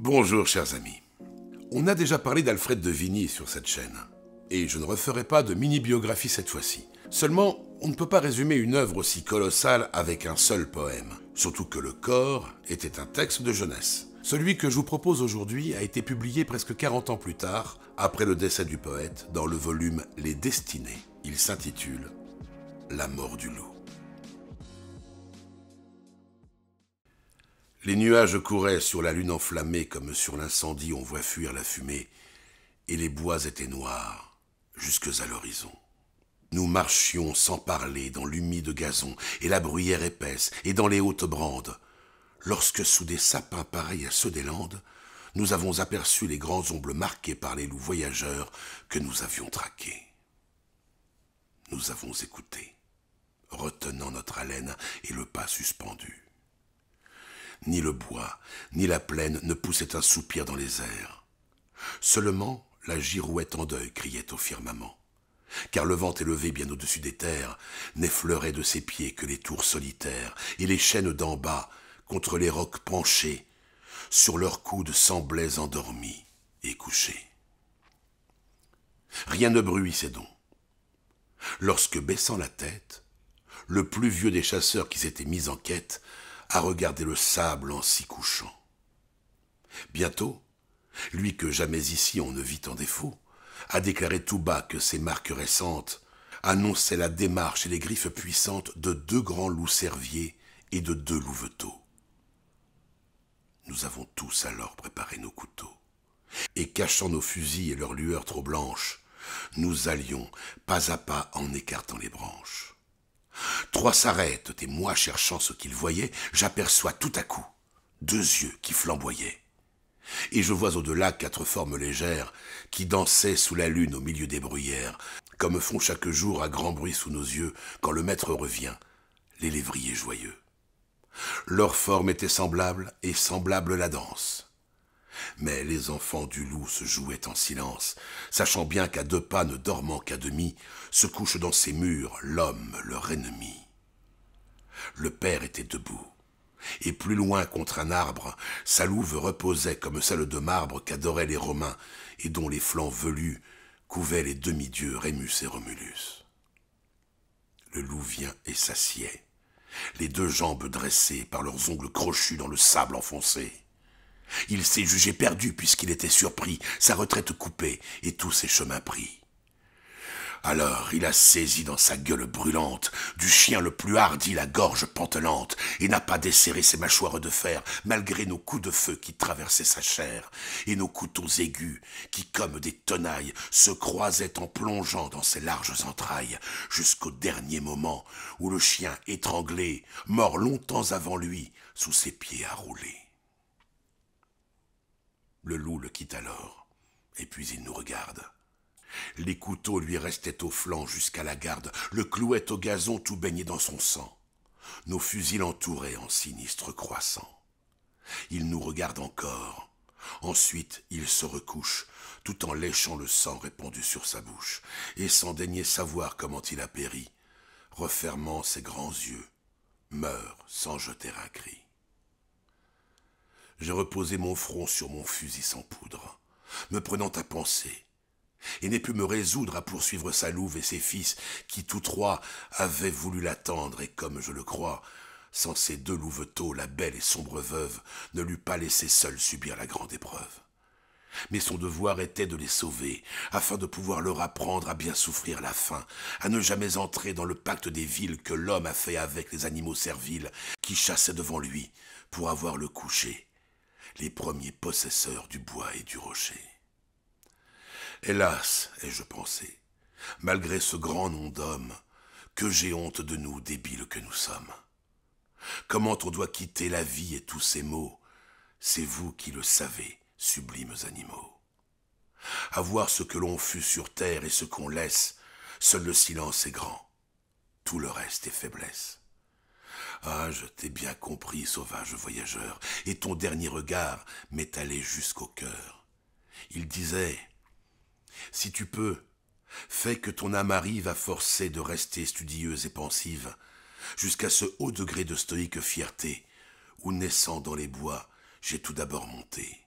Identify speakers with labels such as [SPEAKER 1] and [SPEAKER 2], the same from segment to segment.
[SPEAKER 1] Bonjour chers amis. On a déjà parlé d'Alfred de Vigny sur cette chaîne, et je ne referai pas de mini-biographie cette fois-ci. Seulement, on ne peut pas résumer une œuvre aussi colossale avec un seul poème, surtout que Le Corps était un texte de jeunesse. Celui que je vous propose aujourd'hui a été publié presque 40 ans plus tard, après le décès du poète, dans le volume Les Destinées. Il s'intitule La mort du loup. Les nuages couraient sur la lune enflammée comme sur l'incendie on voit fuir la fumée, et les bois étaient noirs jusque à l'horizon. Nous marchions sans parler dans l'humide gazon et la bruyère épaisse et dans les hautes brandes, lorsque sous des sapins pareils à ceux des landes, nous avons aperçu les grands ombres marqués par les loups voyageurs que nous avions traqués. Nous avons écouté, retenant notre haleine et le pas suspendu ni le bois, ni la plaine ne poussaient un soupir dans les airs. Seulement la girouette en deuil criait au firmament, car le vent élevé bien au-dessus des terres n'effleurait de ses pieds que les tours solitaires et les chaînes d'en bas, contre les rocs penchés, sur leurs coudes semblaient endormis et couchés. Rien ne bruissait donc. Lorsque, baissant la tête, le plus vieux des chasseurs qui s'était mis en quête à regarder le sable en s'y couchant. Bientôt, lui que jamais ici on ne vit en défaut, a déclaré tout bas que ces marques récentes annonçaient la démarche et les griffes puissantes de deux grands loups cerviers et de deux louveteaux. Nous avons tous alors préparé nos couteaux, et cachant nos fusils et leurs lueurs trop blanches, nous allions pas à pas en écartant les branches. Trois s'arrêtent, et moi, cherchant ce qu'ils voyaient, j'aperçois tout à coup deux yeux qui flamboyaient. Et je vois au-delà quatre formes légères qui dansaient sous la lune au milieu des bruyères, comme font chaque jour à grand bruit sous nos yeux, quand le maître revient, les lévriers joyeux. Leur forme était semblable, et semblable la danse mais les enfants du loup se jouaient en silence, sachant bien qu'à deux pas ne dormant qu'à demi, se couche dans ses murs l'homme, leur ennemi. Le père était debout, et plus loin contre un arbre, sa louve reposait comme celle de marbre qu'adoraient les Romains, et dont les flancs velus couvaient les demi-dieux Rémus et Romulus. Le loup vient et s'assied, les deux jambes dressées par leurs ongles crochus dans le sable enfoncé. Il s'est jugé perdu puisqu'il était surpris, sa retraite coupée et tous ses chemins pris. Alors il a saisi dans sa gueule brûlante du chien le plus hardi la gorge pantelante et n'a pas desserré ses mâchoires de fer malgré nos coups de feu qui traversaient sa chair et nos couteaux aigus qui comme des tenailles se croisaient en plongeant dans ses larges entrailles jusqu'au dernier moment où le chien étranglé, mort longtemps avant lui, sous ses pieds a roulé. Le loup le quitte alors, et puis il nous regarde. Les couteaux lui restaient au flanc jusqu'à la garde, le clouait au gazon tout baigné dans son sang. Nos fusils entourés en sinistre croissant. Il nous regarde encore. Ensuite, il se recouche, tout en léchant le sang répandu sur sa bouche, et sans daigner savoir comment il a péri, refermant ses grands yeux, meurt sans jeter un cri je reposai mon front sur mon fusil sans poudre, me prenant à penser, et n'ai pu me résoudre à poursuivre sa louve et ses fils, qui tous trois avaient voulu l'attendre, et comme je le crois, sans ces deux louveteaux, la belle et sombre veuve ne l'eût pas laissé seule subir la grande épreuve. Mais son devoir était de les sauver, afin de pouvoir leur apprendre à bien souffrir la faim, à ne jamais entrer dans le pacte des villes que l'homme a fait avec les animaux serviles qui chassaient devant lui pour avoir le coucher les premiers possesseurs du bois et du rocher. Hélas, ai-je pensé, malgré ce grand nom d'homme, que j'ai honte de nous, débiles que nous sommes. Comment on doit quitter la vie et tous ses maux C'est vous qui le savez, sublimes animaux. Avoir voir ce que l'on fut sur terre et ce qu'on laisse, seul le silence est grand, tout le reste est faiblesse. Ah, je t'ai bien compris, sauvage voyageur, et ton dernier regard m'est allé jusqu'au cœur. Il disait, Si tu peux, fais que ton âme arrive à forcer de rester studieuse et pensive, jusqu'à ce haut degré de stoïque fierté, où naissant dans les bois, j'ai tout d'abord monté.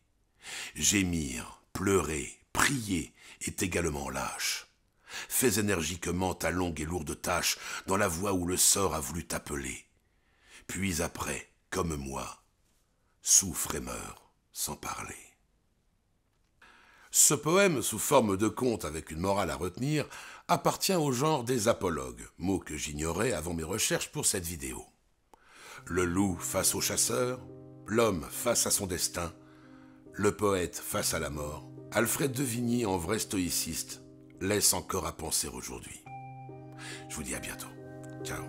[SPEAKER 1] Gémir, pleurer, prier est également lâche. Fais énergiquement ta longue et lourde tâche dans la voie où le sort a voulu t'appeler puis après, comme moi, souffre et meurt sans parler. Ce poème, sous forme de conte avec une morale à retenir, appartient au genre des apologues, mot que j'ignorais avant mes recherches pour cette vidéo. Le loup face au chasseur, l'homme face à son destin, le poète face à la mort, Alfred de Vigny, en vrai stoïciste, laisse encore à penser aujourd'hui. Je vous dis à bientôt. Ciao.